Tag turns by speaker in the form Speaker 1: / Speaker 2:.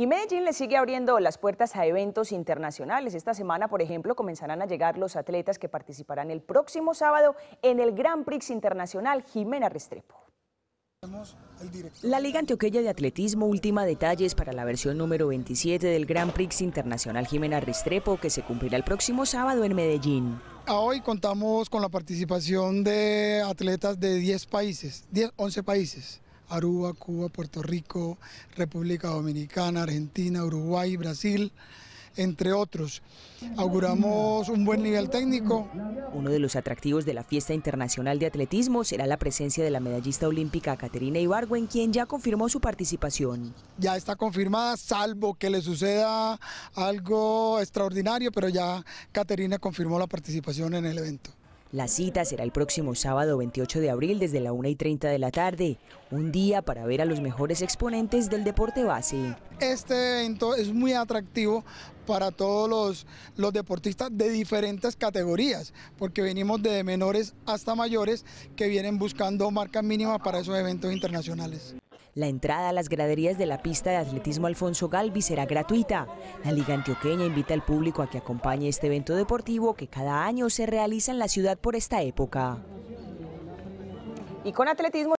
Speaker 1: Y Medellín le sigue abriendo las puertas a eventos internacionales. Esta semana, por ejemplo, comenzarán a llegar los atletas que participarán el próximo sábado en el Gran Prix Internacional Jimena Restrepo. La Liga Antioqueña de Atletismo última detalles para la versión número 27 del Gran Prix Internacional Jimena Restrepo que se
Speaker 2: cumplirá el próximo sábado en Medellín. hoy contamos con la participación de atletas de 10 países, 11 países. Aruba, Cuba, Puerto Rico, República Dominicana, Argentina, Uruguay, Brasil entre otros. Auguramos un buen nivel técnico.
Speaker 1: Uno de los atractivos de la Fiesta Internacional de Atletismo será la presencia de la medallista olímpica Caterina Ibargüen, quien ya confirmó su participación.
Speaker 2: Ya está confirmada, salvo que le suceda algo extraordinario, pero ya Caterina confirmó la participación en el evento.
Speaker 1: La cita será el próximo sábado 28 de abril desde la 1 y 30 de la tarde, un día para ver a los mejores exponentes del deporte base.
Speaker 2: Este evento es muy atractivo para todos los, los deportistas de diferentes categorías, porque venimos de menores hasta mayores que vienen buscando marcas mínimas para esos eventos internacionales.
Speaker 1: La entrada a las graderías de la pista de atletismo Alfonso Galvi será gratuita. La Liga Antioqueña invita al público a que acompañe este evento deportivo que cada año se realiza en la ciudad por esta época. Y con atletismo